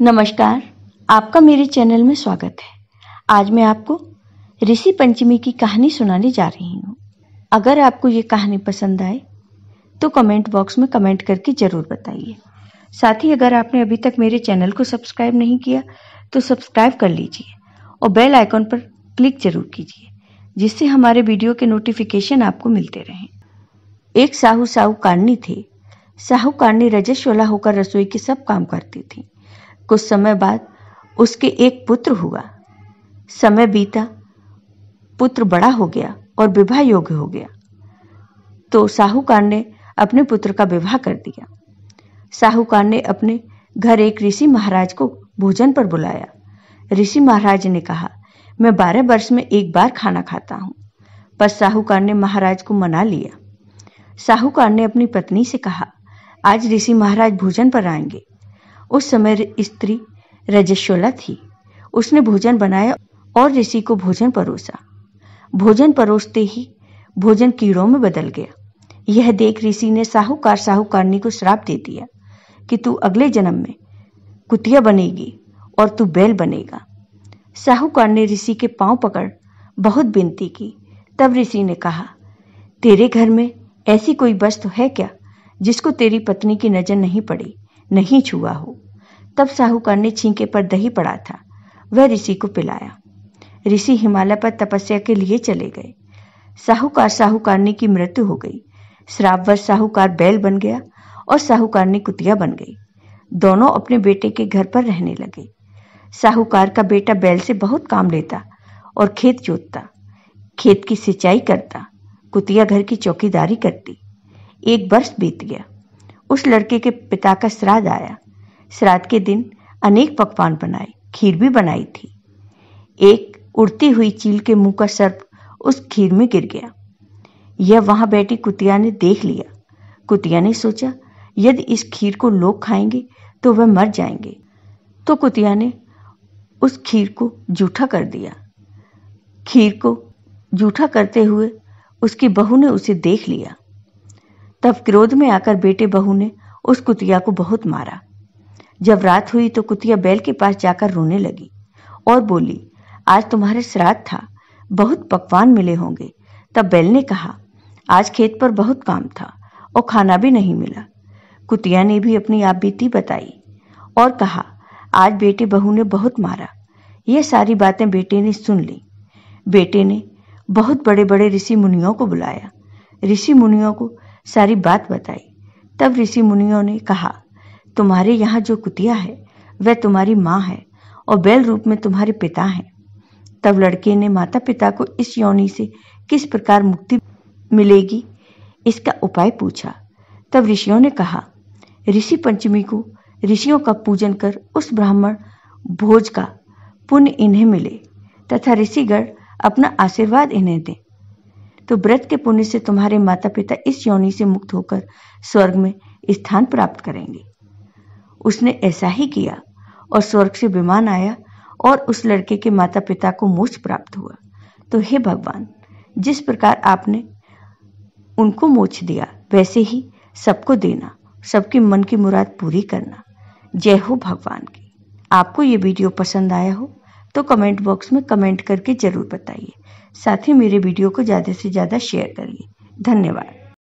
नमस्कार आपका मेरे चैनल में स्वागत है आज मैं आपको ऋषि पंचमी की कहानी सुनाने जा रही हूँ अगर आपको ये कहानी पसंद आए तो कमेंट बॉक्स में कमेंट करके ज़रूर बताइए साथ ही अगर आपने अभी तक मेरे चैनल को सब्सक्राइब नहीं किया तो सब्सक्राइब कर लीजिए और बेल आइकॉन पर क्लिक जरूर कीजिए जिससे हमारे वीडियो के नोटिफिकेशन आपको मिलते रहें एक साहू साहू कारणी थे साहू कारणी रजस्वला होकर रसोई के सब काम करती थी कुछ समय बाद उसके एक पुत्र हुआ समय बीता पुत्र बड़ा हो गया और विवाह योग्य हो गया तो साहूकार ने अपने पुत्र का विवाह कर दिया साहूकार ने अपने घर एक ऋषि महाराज को भोजन पर बुलाया ऋषि महाराज ने कहा मैं बारह वर्ष में एक बार खाना खाता हूं पर साहूकार ने महाराज को मना लिया साहूकार ने अपनी पत्नी से कहा आज ऋषि महाराज भोजन पर आएंगे उस समय स्त्री रजस्वला थी उसने भोजन बनाया और ऋषि को भोजन परोसा भोजन परोसते ही भोजन कीड़ों में बदल गया यह देख ऋषि ने साहूकार साहूकारनी को श्राप दे दिया कि तू अगले जन्म में कुतिया बनेगी और तू बैल बनेगा साहूकार ने ऋषि के पांव पकड़ बहुत विनती की तब ऋषि ने कहा तेरे घर में ऐसी कोई वस्तु है क्या जिसको तेरी पत्नी की नजर नहीं पड़ी नहीं छुआ हो तब साहूकार ने छींके पर दही पड़ा था वह ऋषि को पिलाया ऋषि हिमालय पर तपस्या के लिए चले गए साहूकार साहूकारनी की मृत्यु हो गई श्राव साहूकार बैल बन गया और साहूकारनी कुतिया बन गई दोनों अपने बेटे के घर पर रहने लगे साहूकार का बेटा बैल से बहुत काम लेता और खेत जोतता खेत की सिंचाई करता कुतिया घर की चौकीदारी करती एक वर्ष बीत गया उस लड़के के पिता का श्राद्ध आया श्राद्ध के दिन अनेक पकवान बनाए खीर भी बनाई थी एक उड़ती हुई चील के मुंह का सर्प उस खीर में गिर गया यह वहां बैठी कुतिया ने देख लिया कुतिया ने सोचा यदि इस खीर को लोग खाएंगे तो वह मर जाएंगे तो कुतिया ने उस खीर को जूठा कर दिया खीर को जूठा करते हुए उसकी बहू ने उसे देख लिया तब क्रोध में आकर बेटे बहू ने उस कुतिया को बहुत मारा जब रात हुई तो कुतिया बैल के पास जाकर रोने लगी और बोली आज तुम्हारे श्राद्ध था बहुत पकवान मिले होंगे तब बैल ने कहा आज खेत पर बहुत काम था और खाना भी नहीं मिला कुतिया ने भी अपनी आप बीती बताई और कहा आज बेटे बहू ने बहुत मारा ये सारी बातें बेटे ने सुन ली बेटे ने बहुत बड़े बड़े ऋषि मुनियों को बुलाया ऋषि मुनियों को सारी बात बताई तब ऋषि मुनियों ने कहा तुम्हारे यहाँ जो कुतिया है वह तुम्हारी माँ है और बैल रूप में तुम्हारे पिता हैं तब लड़के ने माता पिता को इस योनि से किस प्रकार मुक्ति मिलेगी इसका उपाय पूछा तब ऋषियों ने कहा ऋषि पंचमी को ऋषियों का पूजन कर उस ब्राह्मण भोज का पुण्य इन्हें मिले तथा ऋषिगढ़ अपना आशीर्वाद इन्हें दें तो व्रत के पुण्य से तुम्हारे माता पिता इस योनि से मुक्त होकर स्वर्ग में स्थान प्राप्त करेंगे उसने ऐसा ही किया और स्वर्ग से विमान आया और उस लड़के के माता पिता को मोक्ष प्राप्त हुआ तो हे भगवान जिस प्रकार आपने उनको मोक्ष दिया वैसे ही सबको देना सबके मन की मुराद पूरी करना जय हो भगवान की आपको ये वीडियो पसंद आया हो तो कमेंट बॉक्स में कमेंट करके ज़रूर बताइए साथ ही मेरे वीडियो को ज़्यादा से ज़्यादा शेयर करिए धन्यवाद